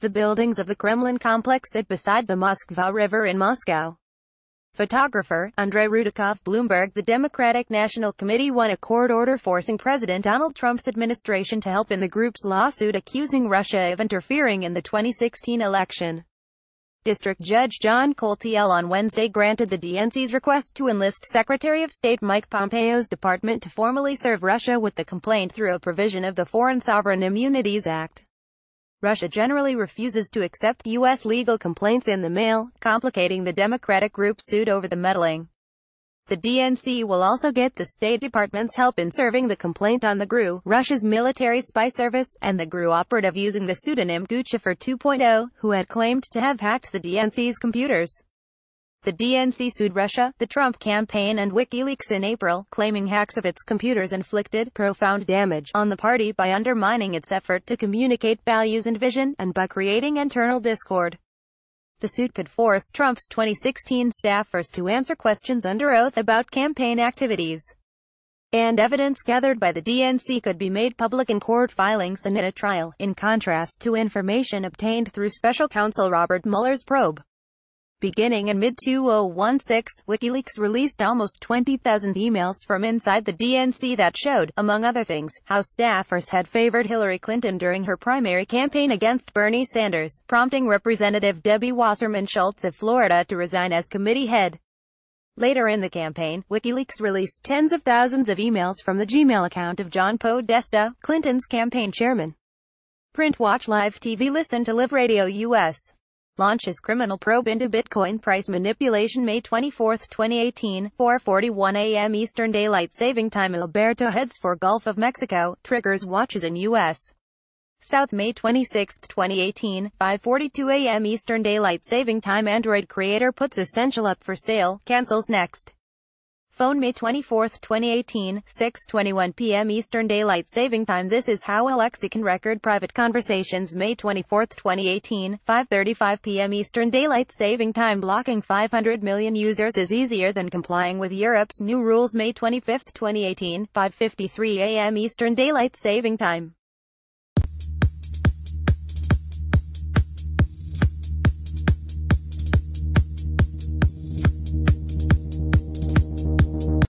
The buildings of the Kremlin complex sit beside the Moskva River in Moscow. Photographer, Andrei Rudikov Bloomberg The Democratic National Committee won a court order forcing President Donald Trump's administration to help in the group's lawsuit accusing Russia of interfering in the 2016 election. District Judge John Coltiel on Wednesday granted the DNC's request to enlist Secretary of State Mike Pompeo's department to formally serve Russia with the complaint through a provision of the Foreign Sovereign Immunities Act. Russia generally refuses to accept U.S. legal complaints in the mail, complicating the Democratic group's suit over the meddling. The DNC will also get the State Department's help in serving the complaint on the GRU, Russia's military spy service, and the GRU operative using the pseudonym Guccifer 2.0, who had claimed to have hacked the DNC's computers. The DNC sued Russia, the Trump campaign and WikiLeaks in April, claiming hacks of its computers inflicted profound damage on the party by undermining its effort to communicate values and vision, and by creating internal discord. The suit could force Trump's 2016 staffers to answer questions under oath about campaign activities. And evidence gathered by the DNC could be made public in court filings and in a trial, in contrast to information obtained through special counsel Robert Mueller's probe. Beginning in mid-2016, WikiLeaks released almost 20,000 emails from inside the DNC that showed, among other things, how staffers had favored Hillary Clinton during her primary campaign against Bernie Sanders, prompting Representative Debbie Wasserman Schultz of Florida to resign as committee head. Later in the campaign, WikiLeaks released tens of thousands of emails from the Gmail account of John Podesta, Clinton's campaign chairman. Print Watch Live TV Listen to Live Radio US launches criminal probe into Bitcoin price manipulation May 24, 2018, 4.41 a.m. Eastern Daylight Saving Time Alberto heads for Gulf of Mexico, triggers watches in U.S. South May 26, 2018, 5.42 a.m. Eastern Daylight Saving Time Android creator puts essential up for sale, cancels next. Phone May 24, 2018, 6.21 p.m. Eastern Daylight Saving Time This is how Alexa can record private conversations May 24, 2018, 5.35 p.m. Eastern Daylight Saving Time Blocking 500 million users is easier than complying with Europe's new rules May 25, 2018, 5.53 a.m. Eastern Daylight Saving Time